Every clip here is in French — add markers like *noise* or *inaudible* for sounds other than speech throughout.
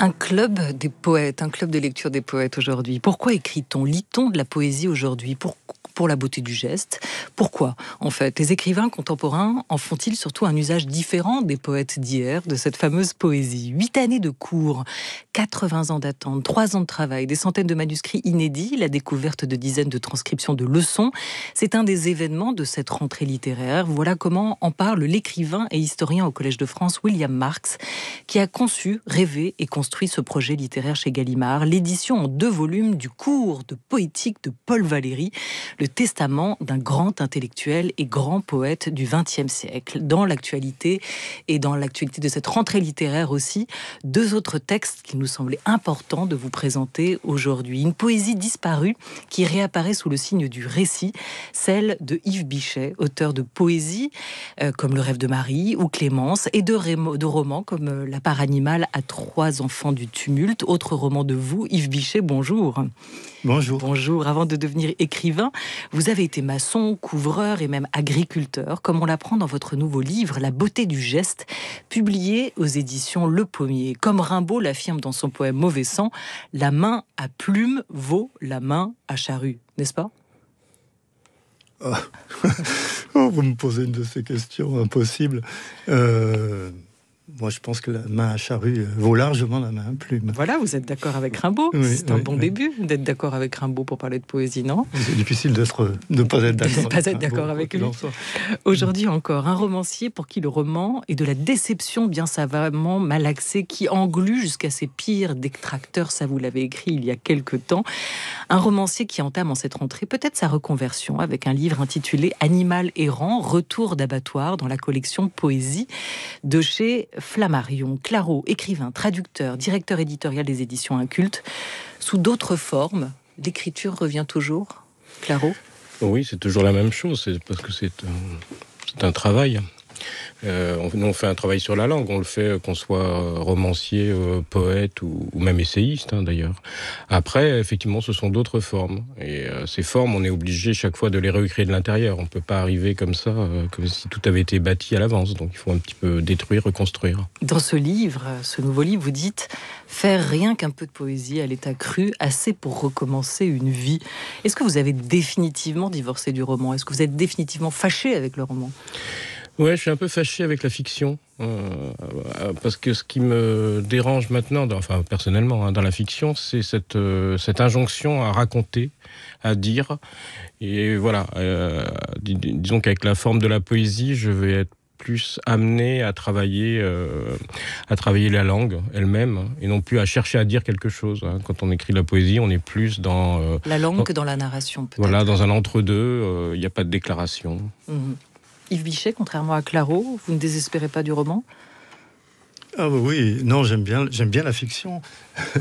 Un club des poètes, un club de lecture des poètes aujourd'hui. Pourquoi écrit-on Lit-on de la poésie aujourd'hui pour, pour, la beauté du geste Pourquoi, en fait Les écrivains contemporains en font-ils surtout un usage différent des poètes d'hier, de cette fameuse poésie Huit années de cours, 80 ans d'attente, trois ans de travail, des centaines de manuscrits inédits, la découverte de dizaines de transcriptions de leçons. C'est un des événements de cette rentrée littéraire. Voilà comment en parle l'écrivain et historien au Collège de France, William Marx, qui a conçu, rêvé et conçu ce projet littéraire chez Gallimard, l'édition en deux volumes du cours de poétique de Paul Valéry, le testament d'un grand intellectuel et grand poète du XXe siècle. Dans l'actualité et dans l'actualité de cette rentrée littéraire aussi, deux autres textes qui nous semblait important de vous présenter aujourd'hui. Une poésie disparue qui réapparaît sous le signe du récit, celle de Yves Bichet, auteur de poésie euh, comme Le rêve de Marie ou Clémence et de, de romans comme euh, La part animale à trois enfants du tumulte, autre roman de vous, Yves Bichet, bonjour. Bonjour. Bonjour. Avant de devenir écrivain, vous avez été maçon, couvreur et même agriculteur, comme on l'apprend dans votre nouveau livre, La beauté du geste, publié aux éditions Le Pommier. Comme Rimbaud l'affirme dans son poème Mauvais sang, la main à plume vaut la main à charrue, n'est-ce pas ah. *laughs* oh, vous me posez une de ces questions impossibles. Euh, moi, je pense que la main à charrue euh, vaut largement la main à plume. Voilà, vous êtes d'accord avec Rimbaud. c'est un bon début d'être d'accord avec Rimbaud pour parler de poésie, non C'est difficile d'être, de ne pas être d'accord. pas être d'accord avec lui. Aujourd'hui encore, un romancier pour qui le roman est de la déception bien savamment malaxée qui englue jusqu'à ses pires détracteurs. Ça, vous l'avez écrit il y a quelque temps. Un romancier qui entame en cette rentrée peut-être sa reconversion avec un livre intitulé Animal errant, retour d'abattoir dans la collection Poésie de chez Flammarion, Claro, écrivain, traducteur, directeur éditorial des éditions Incultes. Sous d'autres formes, l'écriture revient toujours, Claro Oui, c'est toujours la même chose, parce que c'est euh, un travail. Euh, on, on fait un travail sur la langue, on le fait euh, qu'on soit euh, romancier, poète ou, même essayiste hein, d'ailleurs. Après, effectivement, ce sont d'autres formes. Et ces formes, on est obligé chaque fois de les recréer de l'intérieur. On ne peut pas arriver comme ça, comme si tout avait été bâti à l'avance. Donc il faut un petit peu détruire, reconstruire. Dans ce livre, ce nouveau livre, vous dites faire rien qu'un peu de poésie à l'état cru, assez pour recommencer une vie. Est-ce que vous avez définitivement divorcé du roman Est-ce que vous êtes définitivement fâché avec le roman Ouais, je suis un peu fâché avec la fiction. Euh, euh, parce que ce qui me dérange maintenant, enfin personnellement, hein, dans la fiction, c'est cette, euh, cette injonction à raconter, à dire. Et voilà, disons qu'avec la forme de la poésie, je vais être plus amené à travailler, à travailler la langue elle-même hein, et non plus à chercher à dire quelque chose. Hein. Quand on écrit la poésie, on est plus dans la langue que dans la narration. peut-être Voilà, dans un entre-deux, il n'y a pas de déclaration. Mmh. Yves Bichet, contrairement à Claro, vous ne désespérez pas du roman Ah bah oui, non, j'aime bien, j'aime bien la fiction. *laughs*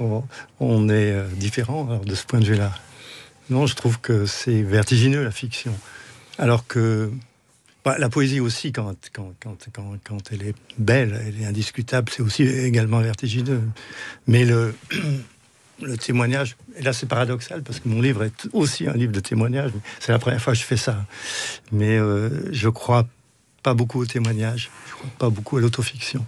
On est euh, différent de ce point de vue-là. Non, je trouve que c'est vertigineux la fiction. Alors que bah, la poésie aussi, quand, quand, quand, quand, elle est belle, elle est indiscutable, c'est aussi également vertigineux. Mais le, *clears throat* le témoignage, et là c'est paradoxal parce que mon livre est aussi un livre de témoignage, c'est la première fois que je fais ça. Mais euh, je crois pas beaucoup au témoignage, je crois pas beaucoup à l'autofiction.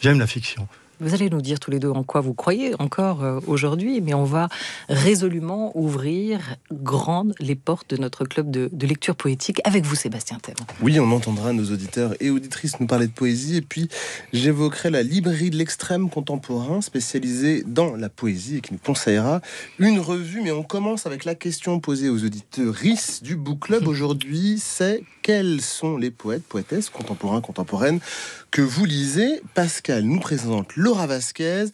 J'aime la fiction. Vous allez nous dire tous les deux en quoi vous croyez encore euh, aujourd'hui, mais on va résolument ouvrir grandes les portes de notre club de, lecture poétique avec vous, Sébastien Thème. Oui, on entendra nos auditeurs et auditrices nous parler de poésie, et puis j'évoquerai la librairie de l'extrême contemporain spécialisée dans la poésie et qui nous conseillera une revue, mais on commence avec la question posée aux auditeurs du Book Club mhm. aujourd'hui, c'est quels sont les poètes, poétesses, contemporains, contemporaines que vous lisez. Pascal nous présente Laura Vasquez,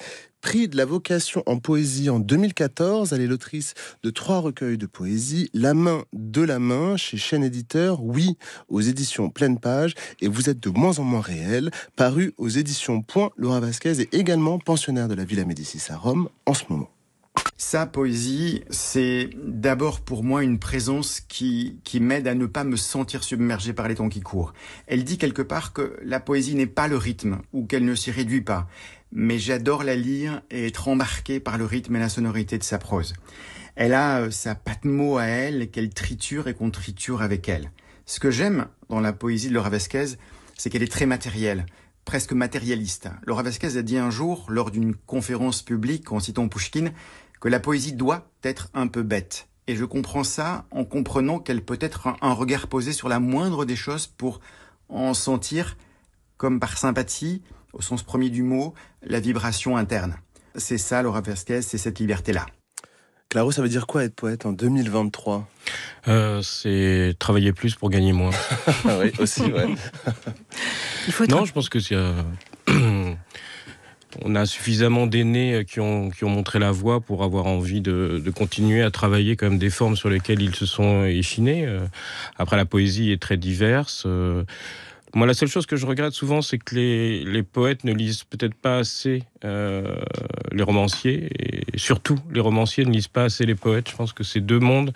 prix de la vocation en poésie en 2014. Elle est l'autrice de trois recueils de poésie, La main de la main, chez chaîne éditeur, oui, aux éditions pleine page, et Vous êtes de moins en moins réel, paru aux éditions Point. Laura Vasquez est également pensionnaire de la Villa Médicis à Rome en ce moment. Sa poésie, c'est d'abord pour moi une présence qui, qui m'aide à ne pas me sentir submergé par les temps qui courent. Elle dit quelque part que la poésie n'est pas le rythme ou qu'elle ne s'y réduit pas, mais j'adore la lire et être embarqué par le rythme et la sonorité de sa prose. Elle a euh, sa patte mot à elle qu'elle triture et qu'on triture avec elle. Ce que j'aime dans la poésie de Laura Vasquez, c'est qu'elle est très matérielle presque matérialiste. Laura Vasquez a dit un jour, lors d'une conférence publique en citant Pushkin, que la poésie doit être un peu bête. Et je comprends ça en comprenant qu'elle peut être un, regard posé sur la moindre des choses pour en sentir, comme par sympathie, au sens premier du mot, la vibration interne. C'est ça, Laura Vasquez, c'est cette liberté-là. Claro, ça veut dire quoi être poète en 2023 euh, C'est travailler plus pour gagner moins. *laughs* oui, aussi, ouais. Il faut Non, je pense que c'est... Euh, on a suffisamment d'aînés euh, qui ont, qui ont montré la voie pour avoir envie de, continuer à travailler comme des formes sur lesquelles ils se sont échinés. Euh, après, la poésie est très diverse. Euh, moi, la seule chose que je regrette souvent, c'est que les, poètes ne lisent peut-être pas assez les romanciers. Et surtout les romanciers ne lisent pas assez les poètes. Je pense que c'est deux mondes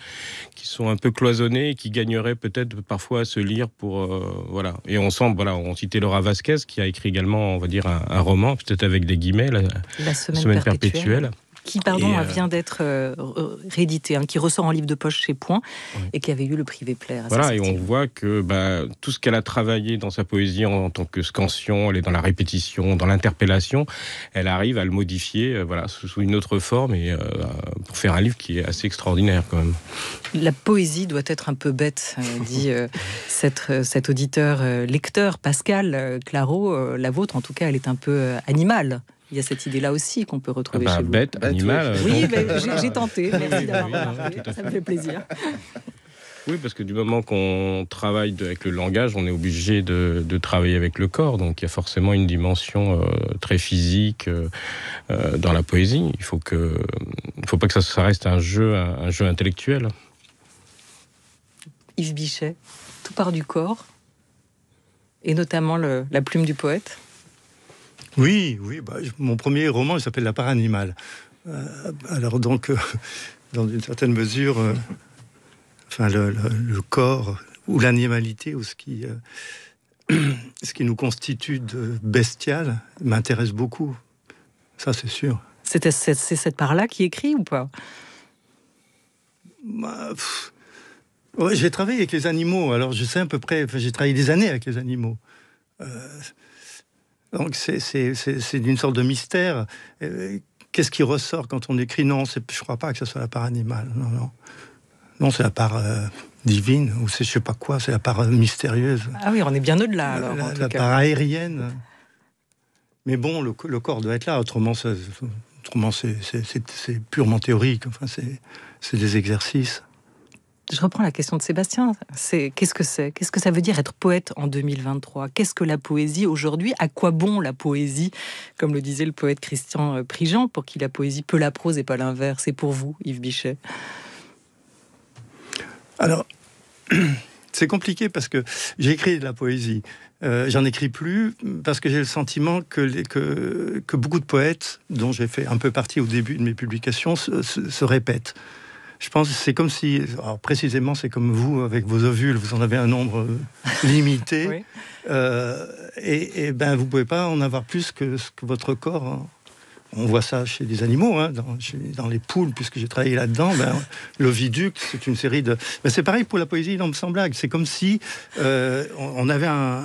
qui sont un peu cloisonnés et qui gagneraient peut-être parfois à se lire pour euh, voilà. Et on on citait Laura Vasquez qui a écrit également, on va dire un, roman, peut-être avec des guillemets, la, semaine, perpétuelle qui pardon, hein, euh, vient d'être euh, euh, réédité, hein, qui ressort en livre de poche chez Point et qui avait eu le privé Plaire. Voilà, et on voit que bah, tout ce qu'elle a travaillé dans sa poésie en, tant que scansion, elle est dans la répétition, dans l'interpellation, elle arrive à le modifier voilà, sous, une autre forme et bah, pour faire un livre qui est assez extraordinaire quand même. La poésie doit être un peu bête, dit *laughs* cet auditeur lecteur, Pascal Claro, la vôtre en tout cas, elle est un peu animale. Il y a cette idée-là aussi qu'on peut retrouver ah bah, chez bête, vous. Bête, animal. Oui, euh, j'ai tenté. *laughs* Merci d'avoir Ça me fait plaisir. *laughs* Oui, parce que du moment qu'on travaille avec le langage, on est obligé de, travailler avec le corps. Donc il y a forcément une dimension euh, très physique euh, dans la poésie. Il faut que, faut pas que ça, reste un jeu, jeu intellectuel. Yves Bichet, tout part du corps, et notamment la plume du poète. Oui, oui. Bah, mon premier roman, il s'appelle La part animale. Euh, alors donc, euh, *laughs* dans une certaine mesure, euh, enfin le, corps ou l'animalité ou ce qui *clears throat* ce qui nous constitue de bestial m'intéresse beaucoup. Ça, c'est sûr. C'est cette part-là qui écrit ou pas bah, ouais, J'ai travaillé avec les animaux, alors je sais à peu près, j'ai travaillé des années avec les animaux. Donc c'est d'une sorte de mystère. Euh, qu'est-ce qui ressort quand on écrit Non, je ne crois pas que ce soit la part animale. Non, non. Non, c'est la part euh, divine, ou c'est je sais pas quoi, c'est la part euh, mystérieuse. Ah oui, on est bien au-delà alors. La, en tout part aérienne. Mais bon, le, corps doit être là, autrement, autrement c'est purement théorique. Enfin, c'est des exercices je reprends la question de Sébastien. C'est qu'est-ce que c'est Qu'est-ce que ça veut dire être poète en 2023 Qu'est-ce que la poésie aujourd'hui À quoi bon la poésie Comme le disait le poète Christian euh, Prigent, pour qui la poésie peut la prose et pas l'inverse. c'est pour vous, Yves Bichet Alors, *clears throat* c'est compliqué parce que j'écris de la poésie. Euh, j'en écris plus parce que j'ai le sentiment que, que, beaucoup de poètes, dont j'ai fait un peu partie au début de mes publications, se répètent je pense que c'est comme si, alors précisément, c'est comme vous avec vos ovules, vous en avez un nombre euh, limité, *laughs* euh, et, et, ben vous pouvez pas en avoir plus que que votre corps hein, on voit ça chez les animaux, hein, dans, les poules, puisque j'ai travaillé là-dedans. Ben, *laughs* le viduc, c'est une série de. Ben, c'est pareil pour la poésie, non, sans blague. C'est comme si euh, on avait un,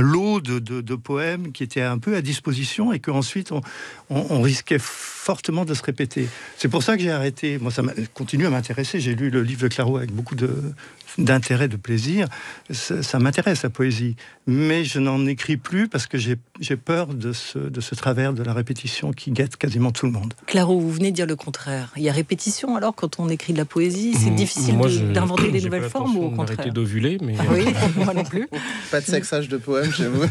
lot de, poèmes qui étaient un peu à disposition et qu'ensuite on, on, risquait fortement de se répéter. C'est pour ça que j'ai arrêté. Moi, ça continue à m'intéresser. J'ai lu le livre de Claro avec beaucoup de, d'intérêt, de plaisir, ça, m'intéresse la poésie. Mais je n'en écris plus parce que j'ai peur de ce, de ce travers de la répétition qui guette quasiment tout le monde. Claro, vous venez de dire le contraire. Il y a répétition alors quand on écrit de la poésie, c'est difficile d'inventer des nouvelles formes ou au contraire d'ovuler, mais... Ah oui, *laughs* moi non plus. Pas de sexage de poèmes chez vous,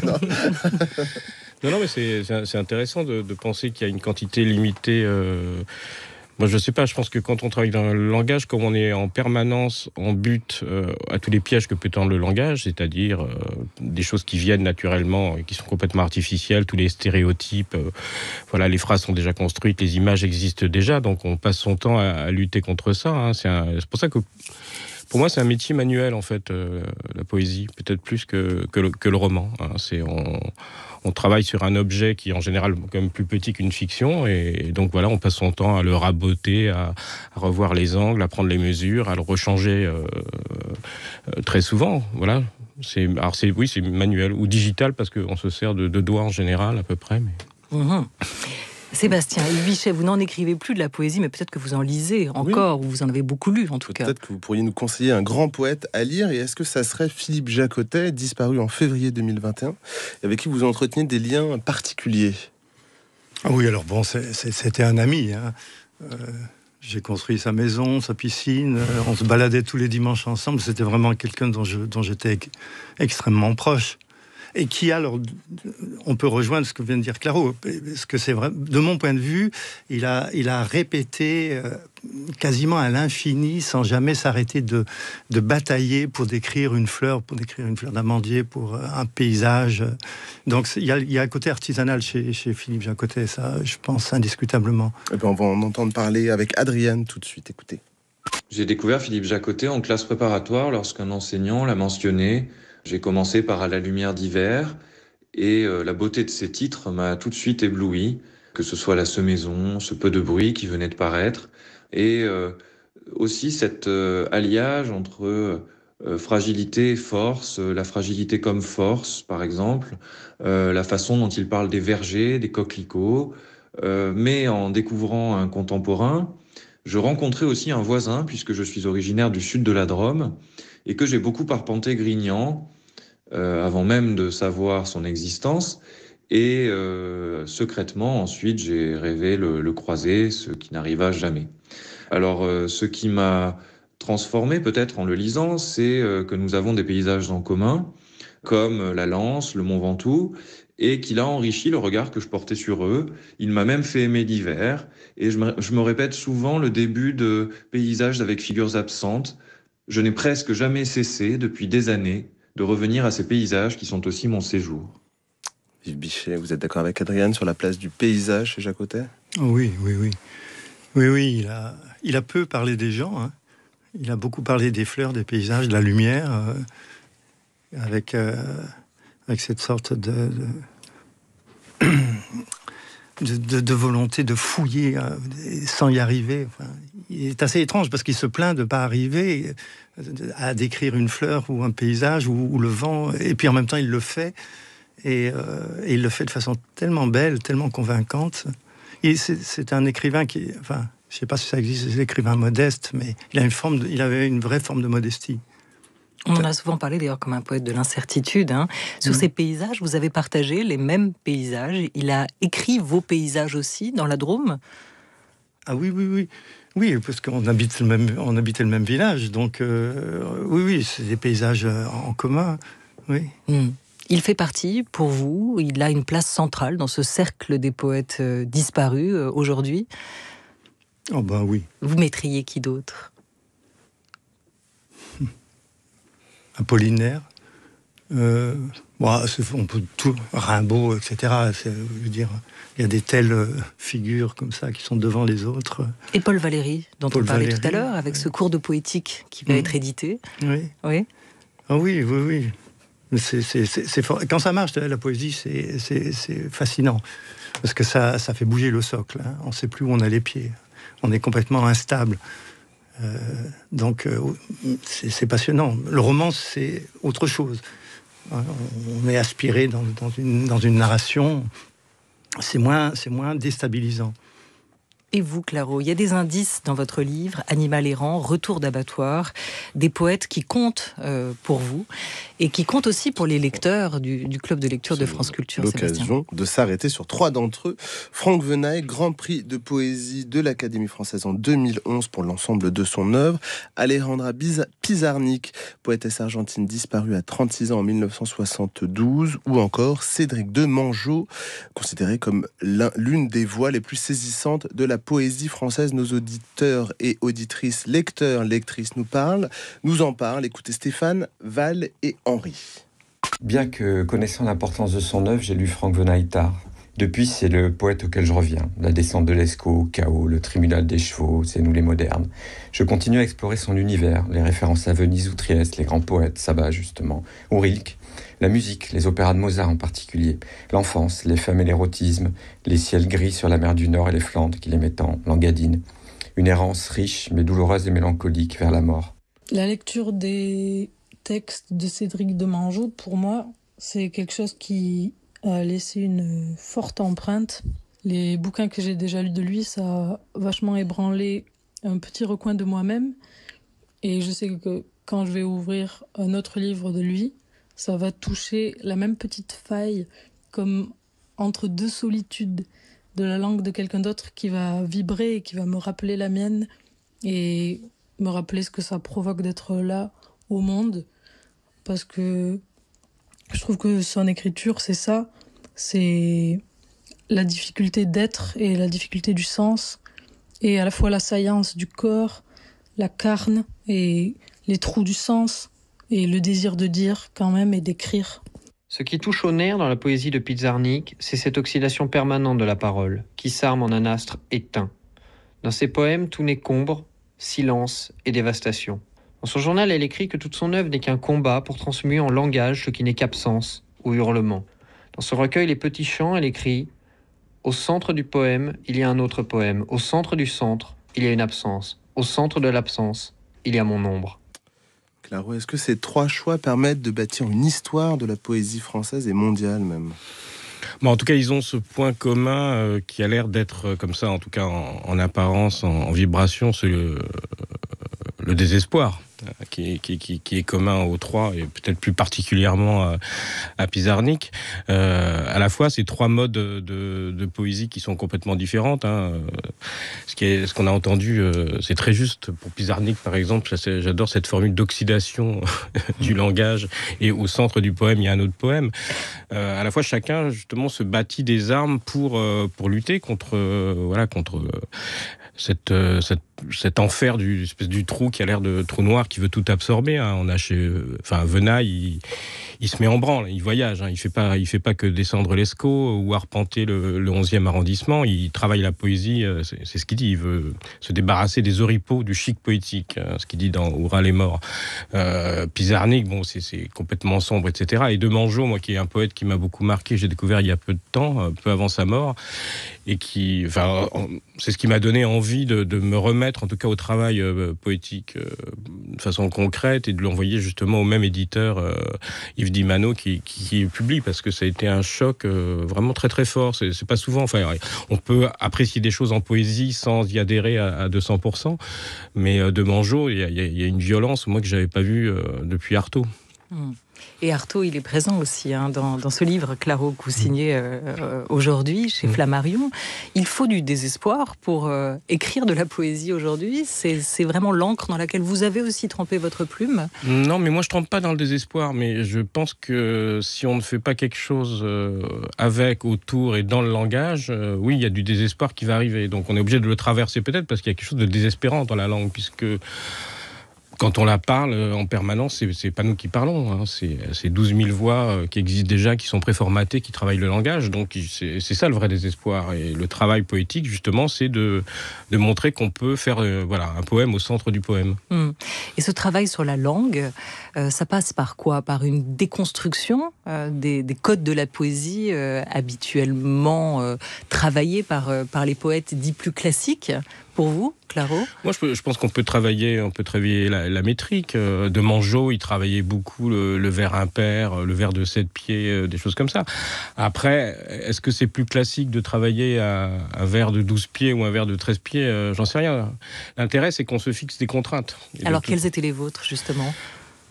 non mais c'est intéressant de, penser qu'il y a une quantité limitée. Euh, moi, je sais pas. Je pense que quand on travaille dans le langage, comme on est en permanence en but euh, à tous les pièges que peut tendre le langage, c'est-à-dire euh, des choses qui viennent naturellement et euh, qui sont complètement artificielles, tous les stéréotypes, voilà, les phrases sont déjà construites, les images existent déjà, donc on passe son temps à, lutter contre ça. Hein. C'est pour ça que pour moi, c'est un métier manuel, en fait, la poésie, peut-être plus que, que, le, roman. Hein. C'est on travaille sur un objet qui est en général quand même plus petit qu'une fiction, et, donc voilà, on passe son temps à le raboter, à, revoir les angles, à prendre les mesures, à le rechanger euh, euh, très souvent. Voilà. C'est, alors c'est, oui, c'est manuel ou digital parce qu'on se sert de, doigts en général à peu près. Mais... Mhm. Sébastien Vichet, vous n'en écrivez plus de la poésie, mais peut-être que vous en lisez encore, ou vous en avez beaucoup lu en tout cas. Peut-être que vous pourriez nous conseiller un grand poète à lire, et est-ce que ça serait Philippe Jacotet, disparu en février 2021, avec qui vous entreteniez des liens particuliers ah Oui, alors bon, c'était un ami. Hein. Euh, j'ai construit sa maison, sa piscine, euh, on se baladait tous les dimanches ensemble, c'était vraiment quelqu'un dont j'étais extrêmement proche et qui a On peut rejoindre ce que vient de dire Claro, parce que c'est vrai. De mon point de vue, il a, il a répété euh, quasiment à l'infini, sans jamais s'arrêter de, de batailler pour décrire une fleur, pour décrire une fleur d'amandier, pour euh, un paysage. Donc il y a, un côté artisanal chez, chez Philippe Jacotet, ça, je pense, indiscutablement. Eh ben, on va en entendre parler avec Adrienne tout de suite, écoutez. J'ai découvert Philippe Jacotet en classe préparatoire lorsqu'un enseignant l'a mentionné j'ai commencé par À la lumière d'hiver et euh, la beauté de ces titres m'a tout de suite ébloui, que ce soit la semaison, ce peu de bruit qui venait de paraître et euh, aussi cet euh, alliage entre fragilité et force, la fragilité comme force par exemple, la façon dont il parle des vergers, des coquelicots, mais en découvrant un contemporain, je rencontrais aussi un voisin puisque je suis originaire du sud de la Drôme et que j'ai beaucoup parpenté Grignan euh, avant même de savoir son existence. Et euh, secrètement, ensuite, j'ai rêvé le, le, croiser, ce qui n'arriva jamais. Alors, euh, ce qui m'a transformé peut-être en le lisant, c'est que nous avons des paysages en commun, comme la Lance, le Mont Ventoux, et qu'il a enrichi le regard que je portais sur eux. Il m'a même fait aimer l'hiver, et je me, répète souvent le début de Paysages avec figures absentes, je n'ai presque jamais cessé, depuis des années, de revenir à ces paysages qui sont aussi mon séjour. Yves Bichet, vous êtes d'accord avec Adrienne sur la place du paysage chez Jacotet oh Oui, oui, oui. Oui, oui, il a, il a peu parlé des gens. Hein. Il a beaucoup parlé des fleurs, des paysages, de la lumière, euh, avec, euh, avec cette sorte de de, volonté de fouiller euh, sans y arriver. il est assez étrange parce qu'il se plaint de ne pas arriver euh, à décrire une fleur ou un paysage ou, le vent, et puis en même temps il le fait, et, euh, il le fait de façon tellement belle, tellement convaincante. C'est un écrivain qui, enfin, je ne sais pas si ça existe, un écrivain modeste mais il, a une forme il avait une vraie forme de modestie. On en a souvent parlé d'ailleurs comme un poète de l'incertitude. Hein. Sur mm. ces paysages, vous avez partagé les mêmes paysages. Il a écrit vos paysages aussi dans la Drôme Ah oui, oui, oui. Oui, parce qu'on habite le même, on habitait le même village. Donc euh, oui, oui, c'est des paysages euh, en commun. Oui. Mm. Il fait partie, pour vous, il a une place centrale dans ce cercle des poètes euh, disparus aujourd'hui Oh ben oui. Vous mettriez qui d'autre Apollinaire. Euh, ah, tout, Rimbaud, etc. dire, il y a des telles euh, figures comme ça qui sont devant les autres. Et Paul Valéry, dont on parlait tout à l'heure, avec ce cours de poétique qui va mm. être édité. Oui. Oui. Ah oui, oui, oui. Quand ça marche, la poésie, c'est fascinant. Parce que ça, fait bouger le socle. Hein. On ne sait plus où on a les pieds. On est complètement instable. Euh, donc euh, c'est passionnant. Le roman, c'est autre chose. Euh, on est aspiré dans, une, narration. C'est moins déstabilisant et vous, Claro. Il y a des indices dans votre livre, Animal errant, Retour d'abattoir, des poètes qui comptent euh, pour vous et qui comptent aussi pour les lecteurs du, club de lecture de France Culture. L'occasion de s'arrêter sur trois d'entre eux. Franck Venay, Grand Prix de poésie de l'Académie française en 2011 pour l'ensemble de son œuvre. Alejandra Pizarnik, poétesse argentine disparue à 36 ans en 1972. Ou encore Cédric de Manjot, considéré comme l'une des voix les plus saisissantes de la poésie française, nos auditeurs et auditrices, lecteurs, lectrices nous parlent, nous en parlent. Écoutez Stéphane, Val et Henri. Bien que connaissant l'importance de son œuvre, j'ai lu Franck Venaitard. Depuis, c'est le poète auquel je reviens. La descente de l'Escaut, Chaos, le tribunal des chevaux, c'est nous les modernes. Je continue à explorer son univers, les références à Venise ou Trieste, les grands poètes, Sabat justement, ou Rilke, la musique, les opéras de Mozart en particulier, l'enfance, les femmes et l'érotisme, les ciels gris sur la mer du Nord et les Flandres qui les mettent en langadine, une errance riche mais douloureuse et mélancolique vers la mort. La lecture des textes de Cédric de manjou pour moi, c'est quelque chose qui a laissé une forte empreinte. Les bouquins que j'ai déjà lus de lui, ça a vachement ébranlé un petit recoin de moi-même. Et je sais que quand je vais ouvrir un autre livre de lui, ça va toucher la même petite faille comme entre deux solitudes de la langue de quelqu'un d'autre qui va vibrer et qui va me rappeler la mienne et me rappeler ce que ça provoque d'être là au monde parce que je trouve que son écriture c'est ça c'est la difficulté d'être et la difficulté du sens et à la fois la saillance du corps la carne et les trous du sens et le désir de dire quand même et d'écrire. Ce qui touche au nerf dans la poésie de Pizarnik, c'est cette oxydation permanente de la parole, qui s'arme en un astre éteint. Dans ses poèmes, tout n'est qu'ombre, silence et dévastation. Dans son journal, elle écrit que toute son œuvre n'est qu'un combat pour transmuer en langage ce qui n'est qu'absence ou hurlement. Dans son recueil Les Petits Chants, elle écrit Au centre du poème, il y a un autre poème. Au centre du centre, il y a une absence. Au centre de l'absence, il y a mon ombre. Est-ce que ces trois choix permettent de bâtir une histoire de la poésie française et mondiale même en tout cas, ils ont ce point commun euh, qui a l'air d'être euh, comme ça, en tout cas en, apparence, en, vibration, c'est le euh, désespoir qui est, commun aux trois, et peut-être plus particulièrement à, Pizarnik. Euh, à la fois, ces trois modes de, poésie qui sont complètement différentes. Hein. Ce qu'on ce qu'on a entendu, euh, c'est très juste pour Pizarnik, par exemple. J'adore cette formule d'oxydation *laughs* du langage. Et au centre du poème, il y a un autre poème. Euh, à la fois, chacun justement se bâtit des armes pour pour lutter contre voilà contre cette cette cet enfer du espèce du trou qui a l'air de trou noir qui veut tout absorber. Hein. On a chez, enfin Vena, il, se met en branle, il voyage. Hein. Il fait pas, il fait pas que descendre l'Escaut ou arpenter le, 11e arrondissement. Il travaille la poésie. Euh, c'est ce qu'il dit. Il veut se débarrasser des oripeaux du chic poétique, hein, ce qu'il dit dans Oural les morts. Euh, Pizarnik, bon, c'est complètement sombre, etc. Et de Mangeau moi qui est un poète qui m'a beaucoup marqué, j'ai découvert il y a peu de temps, euh, peu avant sa mort, et qui, enfin, c'est ce qui m'a donné envie de, de me remettre en tout cas au travail euh, poétique euh, de façon concrète et de l'envoyer justement au même éditeur euh, Yves Dimano qui, qui, publie parce que ça a été un choc vraiment très très fort. C'est pas souvent. Enfin, on peut apprécier des choses en poésie sans y adhérer à, 200%, mais de Manjot il y, a une violence moi que j'avais pas vu depuis Artaud. Mmh. Et Artaud, il est présent aussi hein, dans, ce livre, Claro, que vous signez euh, euh, aujourd'hui chez mm. Flammarion. Il faut du désespoir pour euh, écrire de la poésie aujourd'hui. C'est vraiment l'encre dans laquelle vous avez aussi trempé votre plume. Non, mais moi je trempe pas dans le désespoir, mais je pense que si on ne fait pas quelque chose avec, autour et dans le langage, oui, il y a du désespoir qui va arriver. Donc on est obligé de le traverser peut-être parce qu'il y a quelque chose de désespérant dans la langue, puisque quand on la parle euh, en permanence, c'est pas nous qui parlons. Hein. C'est 12 000 voix euh, qui existent déjà, qui sont préformatées, qui travaillent le langage. Donc c'est ça le vrai désespoir. Et le travail poétique, justement, c'est de, montrer qu'on peut faire euh, voilà, un poème au centre du poème. Hmm. Et ce travail sur la langue, ça passe par quoi Par une déconstruction des, codes de la poésie habituellement travaillés par, par les poètes dits plus classiques, pour vous moi, je, pense qu'on peut travailler, on peut travailler la, métrique. Euh, de Mangeot, il travaillait beaucoup le, verre impair, euh, le verre de 7 pieds, euh, des choses comme ça. Après, est-ce que c'est plus classique de travailler à un verre de 12 pieds ou un verre de 13 pieds J'en sais rien. L'intérêt, c'est qu'on se fixe des contraintes. Alors, quelles étaient les vôtres, justement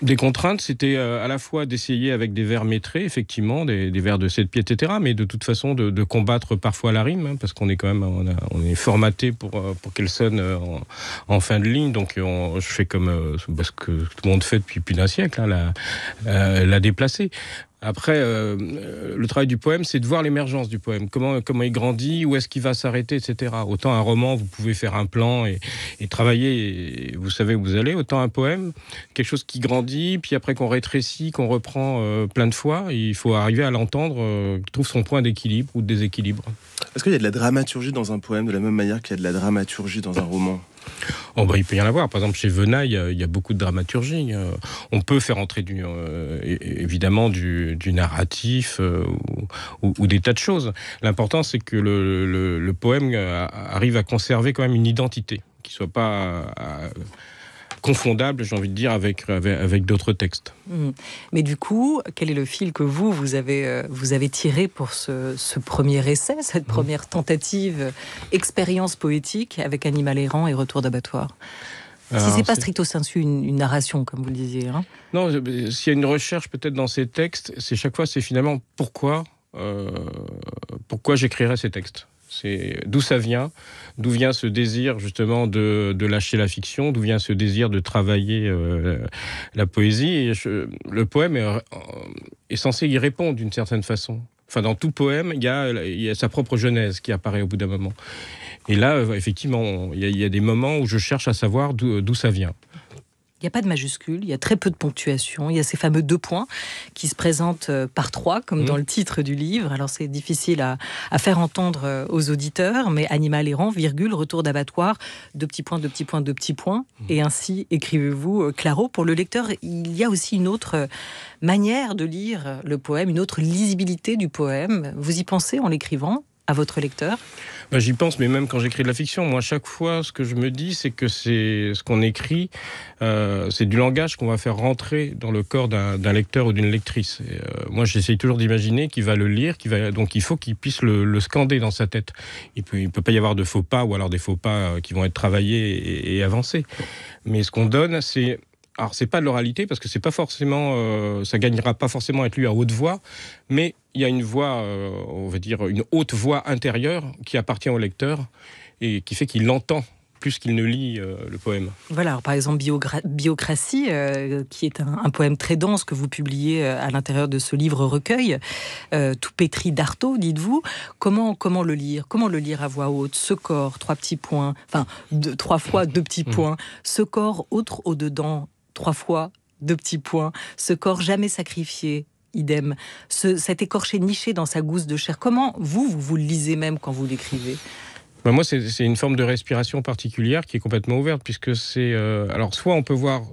des contraintes, c'était euh, à la fois d'essayer avec des vers maîtrés, effectivement, des, des vers de 7 pieds, etc., mais de toute façon de, combattre parfois la rime, hein, parce qu'on est quand même on, est formaté pour, euh, pour qu'elle sonne euh, en, fin de ligne. Donc je fais comme parce bah, que tout le monde fait depuis plus d'un siècle, hein, la, la, la, déplacer. Après, euh, euh, le travail du poème, c'est de voir l'émergence du poème, comment, il grandit, où est-ce qu'il va s'arrêter, etc. Autant un roman, vous pouvez faire un plan et, travailler, vous savez où vous allez, autant un poème, quelque chose qui grandit, puis après qu'on rétrécit, qu'on reprend euh, plein de fois, il faut arriver à l'entendre, trouve son point d'équilibre ou de déséquilibre. Est-ce qu'il y a de la dramaturgie dans un poème de la même manière qu'il y a de la dramaturgie dans un roman Oh bah, il peut y en avoir. Par exemple, chez Venaille, euh, il y a beaucoup de dramaturgie. Euh. On peut faire entrer du, euh, évidemment du, du narratif ou, des tas de choses. L'important, c'est que le, le, poème arrive à conserver quand même une identité, qui soit pas confondable, j'ai envie de dire, avec, avec, d'autres textes. Mmh. Mais du coup, quel est le fil que vous, vous avez, euh, vous avez tiré pour ce, premier essai, cette mmh. première tentative, euh, expérience poétique avec Animal errant et Retour d'abattoir si c'est pas stricto sensu une, narration, comme vous le disiez. Hein. Non, s'il y a une recherche peut-être dans ces textes, c'est chaque fois, c'est finalement pourquoi, euh, pourquoi j'écrirais ces textes. C'est d'où ça vient, d'où vient ce désir justement de, lâcher la fiction, d'où vient ce désir de travailler euh, la poésie. le poème euh, est, censé y répondre d'une certaine façon. Enfin, dans tout poème, il y, a, sa propre genèse qui apparaît au bout d'un moment. Et là, euh, effectivement, il y, a des moments où je cherche à savoir d'où ça vient. Il n'y a pas de majuscule, il y a très peu de ponctuation, il y a ces fameux deux points qui se présentent euh, par trois, comme mmh. dans le titre du livre. Alors c'est difficile à, faire entendre euh, aux auditeurs, mais animal errant, virgule, retour d'abattoir, deux petits points, deux petits points, deux petits points. Mmh. Et ainsi écrivez-vous, euh, Claro. Pour le lecteur, il y a aussi une autre manière de lire le poème, une autre lisibilité du poème. Vous y pensez en l'écrivant à votre lecteur bah, J'y pense, mais même quand j'écris de la fiction, moi, chaque fois, ce que je me dis, c'est que c'est ce qu'on écrit, euh, c'est du langage qu'on va faire rentrer dans le corps d'un lecteur ou d'une lectrice. Euh, moi, j'essaye toujours d'imaginer qu'il va le lire, qui va, donc il faut qu'il puisse le, scander dans sa tête. Il ne peut, peut pas y avoir de faux pas ou alors des faux pas euh, qui vont être travaillés et avancés. Mais ce qu'on donne, c'est alors c'est pas de l'oralité parce que c'est pas forcément, euh, ça gagnera pas forcément être lu à haute voix, mais il y a une voix, euh, on va dire une haute voix intérieure qui appartient au lecteur et qui fait qu'il l'entend plus qu'il ne lit euh, le poème. Voilà, par exemple Biocratie, qui est un, poème très dense que vous publiez à l'intérieur de ce livre recueil, tout pétri d'artaud, dites-vous. Comment, comment le lire Comment le lire à voix haute Ce corps, trois petits points, enfin trois fois deux petits mmh. points. Ce corps, autre au-dedans, trois fois, deux petits points, ce corps jamais sacrifié, idem, cet écorché niché dans sa gousse de chair. Comment vous, vous, le lisez même quand vous l'écrivez ben, moi, c'est une forme de respiration particulière qui est complètement ouverte, puisque c'est... Euh, alors, soit on peut voir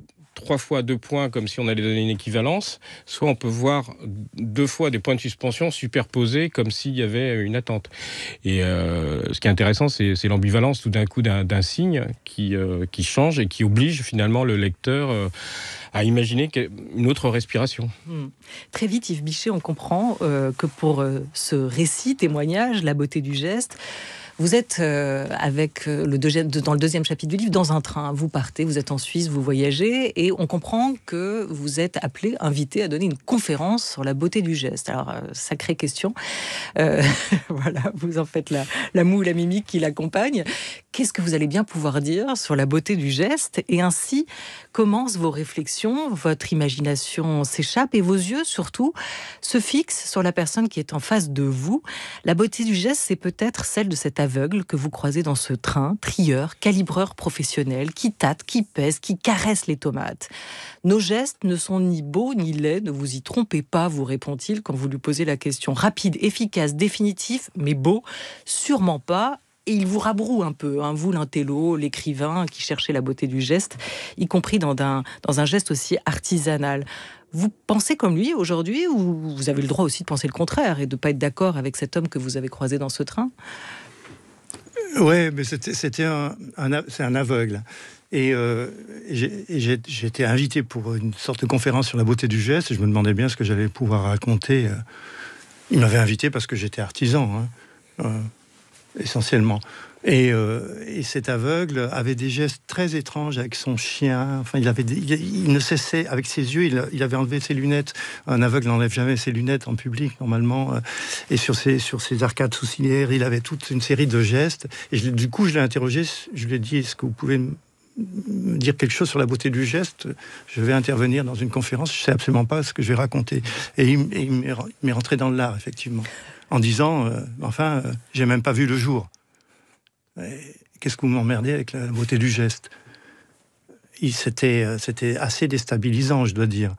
trois fois deux points comme si on allait donner une équivalence, soit on peut voir deux fois des points de suspension superposés comme s'il y avait une attente. Et euh, ce qui est intéressant, c'est l'ambivalence tout d'un coup d'un signe qui, euh, qui change et qui oblige finalement le lecteur euh, à imaginer une autre respiration. Hmm. Très vite, Yves Bichet, on comprend que pour ce récit, témoignage, la beauté du geste, vous êtes euh, avec euh, le deuxième, dans le deuxième chapitre du livre dans un train. Vous partez, vous êtes en Suisse, vous voyagez et on comprend que vous êtes appelé, invité à donner une conférence sur la beauté du geste. Alors, euh, sacrée question. *laughs* voilà, vous en faites la, la moue, la mimique qui l'accompagne qu'est-ce que vous allez bien pouvoir dire sur la beauté du geste Et ainsi commencent vos réflexions, votre imagination s'échappe et vos yeux surtout se fixent sur la personne qui est en face de vous. La beauté du geste, c'est peut-être celle de cet aveugle que vous croisez dans ce train, trieur, calibreur professionnel, qui tâte, qui pèse, qui caresse les tomates. Nos gestes ne sont ni beaux ni laids, ne vous y trompez pas, vous répond-il quand vous lui posez la question. Rapide, efficace, définitif, mais beau, sûrement pas et il vous rabroue un peu, hein, vous l'intello, l'écrivain qui cherchait la beauté du geste, y compris dans un, dans un geste aussi artisanal. Vous pensez comme lui aujourd'hui ou vous avez le droit aussi de penser le contraire et de ne pas être d'accord avec cet homme que vous avez croisé dans ce train Oui, mais c'était un, aveugle. Et, euh, j'étais invité pour une sorte de conférence sur la beauté du geste. Et je me demandais bien ce que j'allais pouvoir raconter. Il m'avait invité parce que j'étais artisan. Hein. Euh, essentiellement. Euh, et, cet aveugle avait des gestes très étranges avec son chien. Enfin, il, avait il, ne cessait, avec ses yeux, il, avait enlevé ses lunettes. Un aveugle n'enlève jamais ses lunettes en public, normalement. Euh, et sur ses, sur ses arcades sourcilières, il avait toute une série de gestes. Et du coup, je l'ai interrogé, je lui ai dit Est-ce que vous pouvez me dire quelque chose sur la beauté du geste Je vais intervenir dans une conférence, je ne sais absolument pas ce que je vais raconter. et il m'est rentré dans l'art, effectivement en disant euh, Enfin, euh, j'ai même pas vu le jour. Qu'est-ce que vous m'emmerdez avec la beauté du geste euh, C'était assez déstabilisant, je dois dire.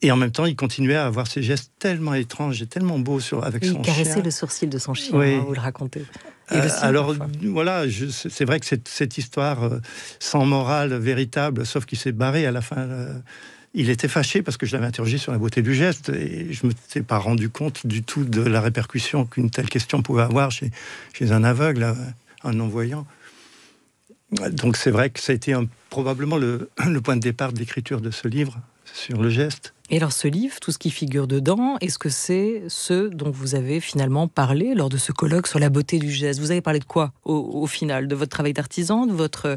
Et en même temps, il continuait à avoir ces gestes tellement étranges et tellement beaux sur, avec son chien. Il caressait le sourcil de son chien, oui. Hein, vous le racontez. alors voilà, c'est vrai que cette, histoire sans morale véritable, sauf qu'il s'est barré à la fin, il était fâché parce que je l'avais interrogé sur la beauté du geste et je ne m'étais pas rendu compte du tout de la répercussion qu'une telle question pouvait avoir chez, un aveugle, un non-voyant. Donc c'est vrai que ça a été probablement le, le, point de départ de l'écriture de ce livre sur le geste. Et alors ce livre, tout ce qui figure dedans, est-ce que c'est ce dont vous avez finalement parlé lors de ce colloque sur la beauté du geste Vous avez parlé de quoi au, final De votre travail d'artisan, de votre euh,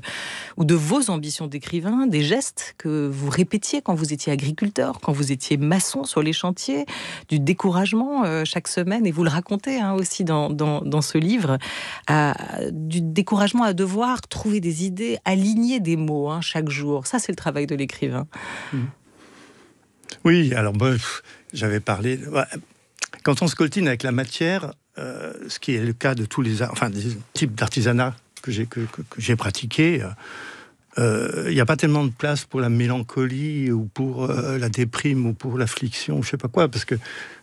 ou de vos ambitions d'écrivain, des gestes que vous répétiez quand vous étiez agriculteur, quand vous étiez maçon sur les chantiers, du découragement euh, chaque semaine et vous le racontez hein, aussi dans, dans, ce livre, à, du découragement à devoir trouver des idées, aligner des mots hein, chaque jour. Ça c'est le travail de l'écrivain. Mmh. Oui, alors j'avais parlé. quand on coltine avec la matière, euh, ce qui est le cas de tous les types d'artisanat que j'ai que, pratiqué, euh, euh, il n'y a pas tellement de place pour la mélancolie ou pour la déprime ou pour l'affliction je je sais pas quoi, parce que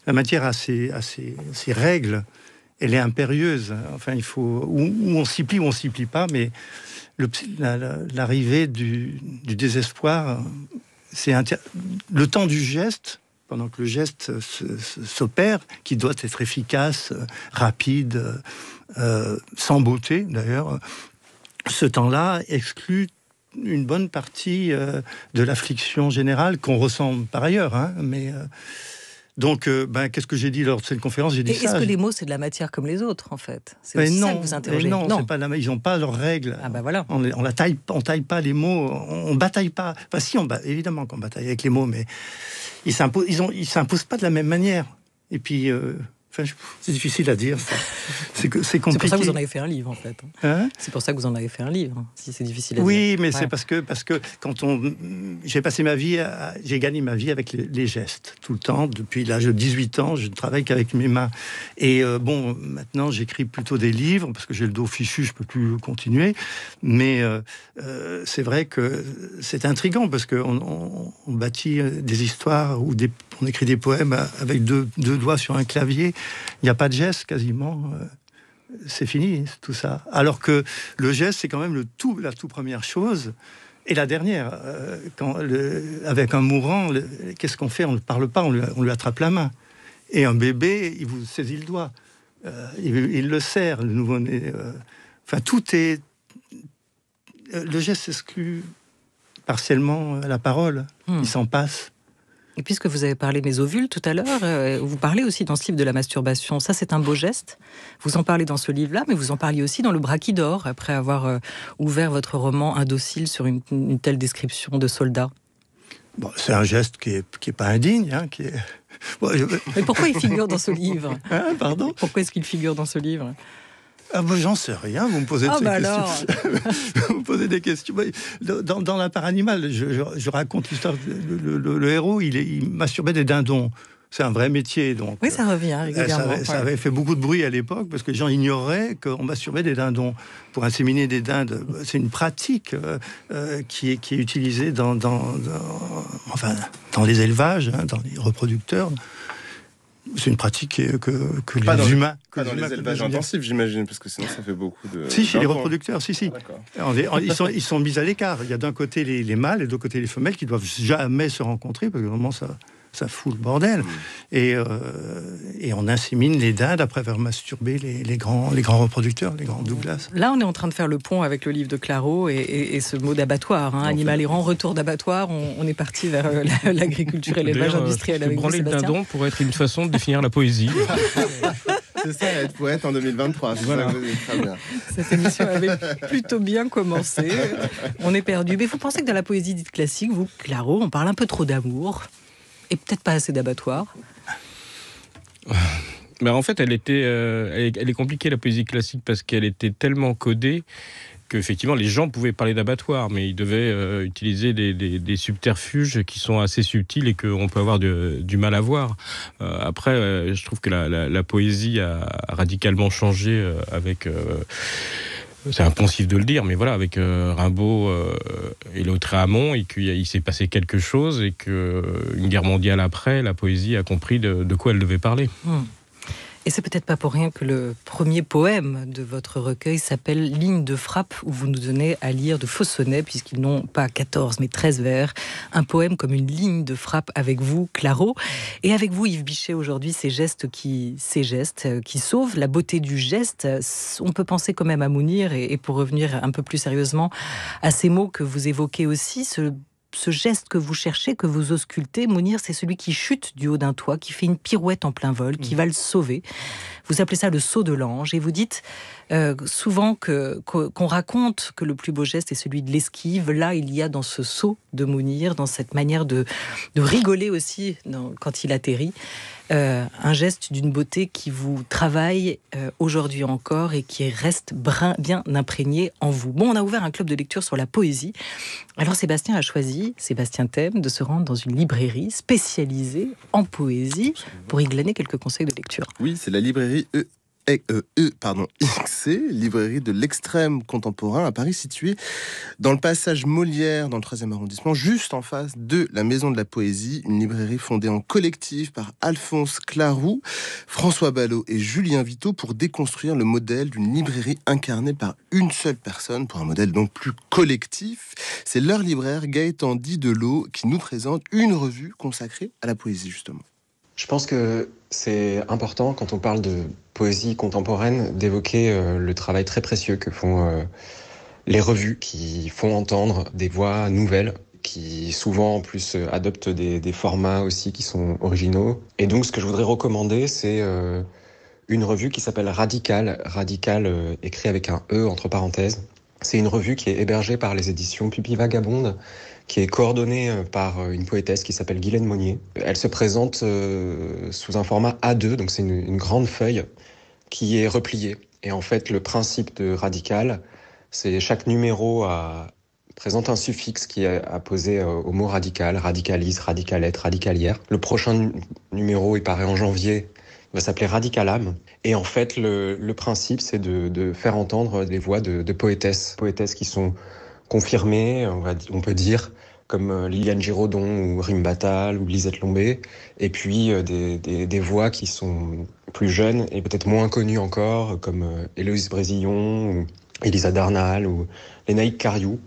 la matière a ses, règles, elle est impérieuse. Hein. Enfin, il faut ou, on s'y plie ou on s'y plie pas, mais l'arrivée du, désespoir le temps du geste, pendant que le geste s'opère, qui doit être efficace, euh, rapide, euh, euh, sans beauté d'ailleurs, ce temps-là exclut une bonne partie de l'affliction générale qu'on ressent par ailleurs. Hein, mais donc, euh, ben, qu'est-ce que j'ai dit lors de cette conférence J'ai dit Est-ce que les mots, c'est de la matière comme les autres, en fait C'est ben non, ça que vous interrogez. Non, Pas ils n'ont pas leurs règles. Ah ben voilà. On ne on taille, taille pas les mots, on, ne bataille pas. Enfin, si, on, évidemment qu'on bataille avec les mots, mais ils ne s'imposent pas de la même manière. Et puis, euh, c'est difficile à dire, *laughs* C'est compliqué. C'est pour ça que vous en avez fait un livre, en fait. Hein. Hein c'est pour ça que vous en avez fait un livre, si c'est difficile à oui, dire. Oui, mais c'est parce que, parce que quand on. J'ai passé ma vie, j'ai gagné ma vie avec les, gestes, tout le temps. Depuis l'âge de 18 ans, je ne travaille qu'avec mes mains. Et euh, bon, maintenant, j'écris plutôt des livres, parce que j'ai le dos fichu, je ne peux plus continuer. Mais euh, euh, c'est vrai que c'est intriguant, parce qu'on on, on bâtit des histoires ou des on écrit des poèmes avec deux, doigts sur un clavier. Il n'y a pas de geste quasiment. Euh, c'est fini tout ça. Alors que le geste, c'est quand même le tout, la toute première chose. Et la dernière, euh, quand avec un mourant, qu'est-ce qu'on fait On ne parle pas, on lui, attrape la main. Et un bébé, il vous saisit le doigt. Euh, il, le serre, le nouveau-né. enfin, tout est. Le geste exclut partiellement la parole. Hmm. Il s'en passe. Et puisque vous avez parlé mes ovules tout à l'heure, euh, vous parlez aussi dans ce livre de la masturbation. Ça, c'est un beau geste. Vous en parlez dans ce livre-là, mais vous en parliez aussi dans Le Braquis d'or, après avoir euh, ouvert votre roman Indocile sur une, telle description de soldat. Bon, c'est un geste qui n'est qui est pas indigne. Hein, qui est... *laughs* Mais pourquoi il figure dans ce livre hein, Pardon Pourquoi est-ce qu'il figure dans ce livre ah j'en sais rien, vous me posez, ah, bah *laughs* vous posez des questions. Dans, dans la part animale, je, raconte l'histoire, le, héros, il, il masturbait des dindons. C'est un vrai métier, donc. Oui, ça euh, revient régulièrement. Ça, avait, fait beaucoup de bruit à l'époque parce que les gens ignoraient qu'on masturbait des dindons pour inséminer des dindes. C'est une pratique euh, euh, qui, est, qui est utilisée dans, enfin, dans les élevages, hein, dans les reproducteurs c'est une pratique que, pas les humains. Pas dans les, élevages intensifs, j'imagine, parce que sinon ça fait beaucoup de. Si, chez les reproducteurs, si, si. Ah, ils, sont, mis à l'écart. Il y a d'un côté les, mâles et d'autre côté les femelles qui doivent jamais se rencontrer, parce que moment ça ça fout le bordel. Mm. Euh, et, on insémine les dindes après avoir masturbé les, grands, les grands reproducteurs, les grands Douglas. Là, on est en train de faire le pont avec le livre de Claro et, ce mot d'abattoir. Hein, animal errant, retour d'abattoir. On, est parti vers euh, *laughs* l'agriculture et l'élevage industriel. Avec le dindon pourrait être une façon de définir la poésie. *laughs* C'est ça, être poète en 2023. Cette émission avait plutôt bien commencé. On est perdu. Mais vous pensez que dans la poésie dite classique, vous, Claro, on parle un peu trop d'amour et peut-être pas assez d'abattoirs mais en fait, elle, était, euh, elle, est, compliquée, la poésie classique, parce qu'elle était tellement codée qu'effectivement, les gens pouvaient parler d'abattoir, mais ils devaient euh, utiliser des, subterfuges qui sont assez subtils et qu'on peut avoir du, mal à voir. Euh, après, je trouve que la, la poésie a radicalement changé avec c'est impensif de le dire, mais voilà, avec euh, Rimbaud euh, et l'autre Hamon, et qu'il s'est passé quelque chose, et qu'une guerre mondiale après, la poésie a compris de, quoi elle devait parler. Hmm. Et c'est peut-être pas pour rien que le premier poème de votre recueil s'appelle Ligne de frappe, où vous nous donnez à lire de faux sonnets, puisqu'ils n'ont pas 14 mais 13 vers. Un poème comme une ligne de frappe avec vous, Claro. Et avec vous, Yves Bichet, aujourd'hui, ces gestes qui, ces gestes euh, qui sauvent, la beauté du geste. On peut penser quand même à Mounir, et, pour revenir un peu plus sérieusement à ces mots que vous évoquez aussi, ce ce geste que vous cherchez, que vous auscultez, Mounir, c'est celui qui chute du haut d'un toit, qui fait une pirouette en plein vol, qui mm. va le sauver. Vous appelez ça le saut de l'ange et vous dites euh, souvent que, qu'on raconte que le plus beau geste est celui de l'esquive. Là, il y a dans ce saut de Mounir, dans cette manière de, rigoler aussi quand il atterrit, euh, un geste d'une beauté qui vous travaille euh, aujourd'hui encore et qui reste bien imprégné en vous. Bon, on a ouvert un club de lecture sur la poésie. Alors Sébastien a choisi, Sébastien Thème, de se rendre dans une librairie spécialisée en poésie pour y glaner quelques conseils de lecture. Oui, c'est la librairie E e, e. e, pardon, *laughs* XC, librairie de l'extrême contemporain à Paris, située dans le passage Molière, dans le 3e arrondissement, juste en face de la Maison de la Poésie, une librairie fondée en collectif par Alphonse Claroux, François Ballot et Julien Vito pour déconstruire le modèle d'une librairie incarnée par une seule personne, pour un modèle donc plus collectif. C'est leur libraire Gaëtan Didelot qui nous présente une revue consacrée à la poésie, justement. Je pense que c'est important quand on parle de poésie contemporaine d'évoquer euh, le travail très précieux que font euh, les revues qui font entendre des voix nouvelles qui souvent en plus euh, adoptent des, formats aussi qui sont originaux. Et donc ce que je voudrais recommander, c'est une revue qui s'appelle Radical, Radical écrit avec un E entre parenthèses. C'est une revue qui est hébergée par les éditions Pupi Vagabonde qui est coordonnée euh, par euh, une poétesse qui s'appelle Guylaine Monnier. Elle se présente euh, sous un format A2, donc c'est une, grande feuille qui est repliée. Et en fait, le principe de Radical, c'est chaque numéro présente un suffixe qui est apposé au mot radical, radicalis, radicalette, radicalière. Le prochain numéro, il paraît en janvier, va s'appeler âme Et en fait, le, principe, c'est de, faire entendre les voix de, de poétesses, poétesses qui sont confirmés, on, peut dire, comme euh, Liliane Giraudon ou Rim Batal ou Lisette Lombé, et puis euh, des, des, voix qui sont plus jeunes et peut-être moins connues encore, comme euh, Héloïse Brésillon ou Elisa Darnal ou Lénaïque Cariou.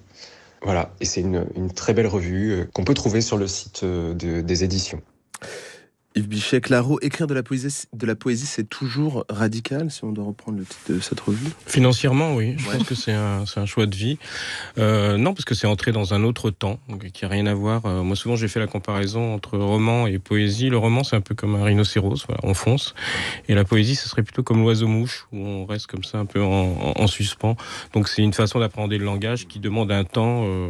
Voilà, et c'est une, une, très belle revue qu'on peut trouver sur le site des éditions. Yves Bichet, Claro, écrire de la poésie, de la poésie, c'est toujours radical, si on doit reprendre le titre de cette revue. Financièrement, oui. Je pense que c'est un, choix de vie. Euh, non, parce que c'est entrer dans un autre temps, qui a rien à voir. Euh, moi, souvent, j'ai fait la comparaison entre roman et poésie. Le roman, c'est un peu comme un rhinocéros, on fonce. Et la poésie, ce serait plutôt comme l'oiseau mouche, où on reste comme ça, un peu en, suspens. Donc, c'est une façon d'appréhender le langage qui demande un temps. Euh,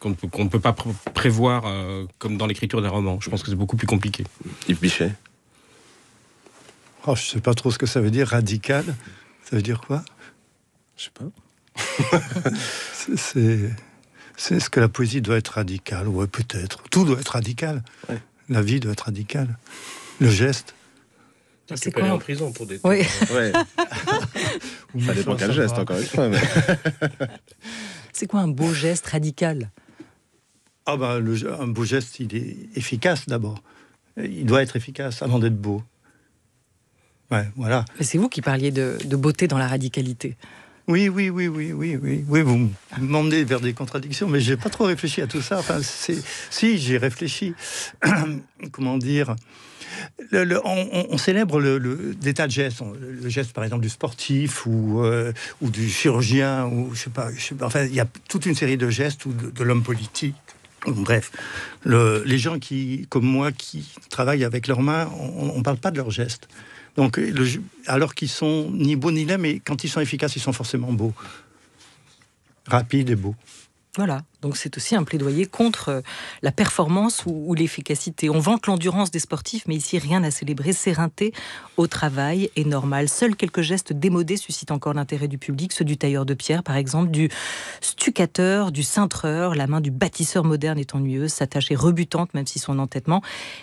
qu'on ne peut pas prévoir euh, comme dans l'écriture d'un roman. Je pense que c'est beaucoup plus compliqué. Yves Bichet oh, Je ne sais pas trop ce que ça veut dire, radical. Ça veut dire quoi Je ne sais pas. *laughs* c'est ce que la poésie doit être radicale, Oui, peut-être. Tout doit être radical. La vie doit être radicale. Le geste. Ah, c'est tu en prison pour des. Oui. Hein. Ouais. *laughs* ça dépend quel geste, encore une fois. *laughs* C'est quoi un beau geste radical ah ben, le, un beau geste, il est efficace d'abord. Il doit être efficace avant d'être beau. Ouais, voilà. C'est vous qui parliez de, beauté dans la radicalité. Oui, oui, oui, oui, oui, oui, oui. Vous m'emmenez vers des contradictions, mais j'ai pas trop réfléchi à tout ça. Enfin, si j'ai réfléchi. *clears throat* Comment dire on, célèbre le, des tas de gestes. Le geste, par exemple, du sportif ou, euh, ou du chirurgien, ou je sais pas, sais pas Enfin, il y a toute une série de gestes ou de l'homme politique Bref, les gens qui, comme moi, qui travaillent avec leurs mains, on ne parle pas de leurs gestes. Donc, alors qu'ils sont ni beaux ni laids, mais quand ils sont efficaces, ils sont forcément beaux, rapides et beaux. Voilà. Donc c'est aussi un plaidoyer contre euh, la performance ou, l'efficacité. On vante l'endurance des sportifs, mais ici rien à célébrer. Sérinté au travail est normal. Seuls quelques gestes démodés suscitent encore l'intérêt du public, ceux du tailleur de pierre par exemple, du stucateur, du cintreur. La main du bâtisseur moderne est ennuyeuse, sa tâche est rebutante même si son entêtement.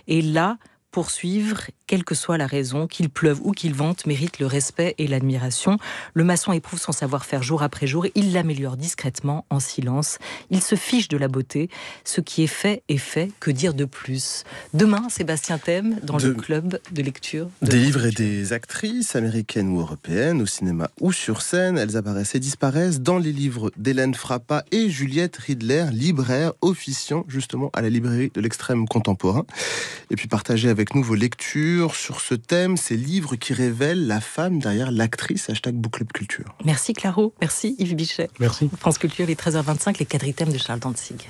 est là, poursuivre quelle que soit la raison, qu'il pleuve ou qu'il vente, mérite le respect et l'admiration. Le maçon éprouve son savoir-faire jour après jour, il l'améliore discrètement, en silence, il se fiche de la beauté, ce qui est fait est fait, que dire de plus Demain, Sébastien Thème, dans le club de lecture. des livres et des actrices, américaines ou européennes, au cinéma ou sur scène, elles apparaissent et disparaissent dans les livres d'Hélène Frappa et Juliette Ridler, libraire, officiant justement à la librairie de l'extrême contemporain. Et puis partagez avec nous vos lectures sur ce thème, ces livres qui révèlent la femme derrière l'actrice, hashtag Book Club Culture. Merci Claro, merci Yves Bichet. Merci. France Culture, les 13h25, les quadritèmes de Charles Dantzig.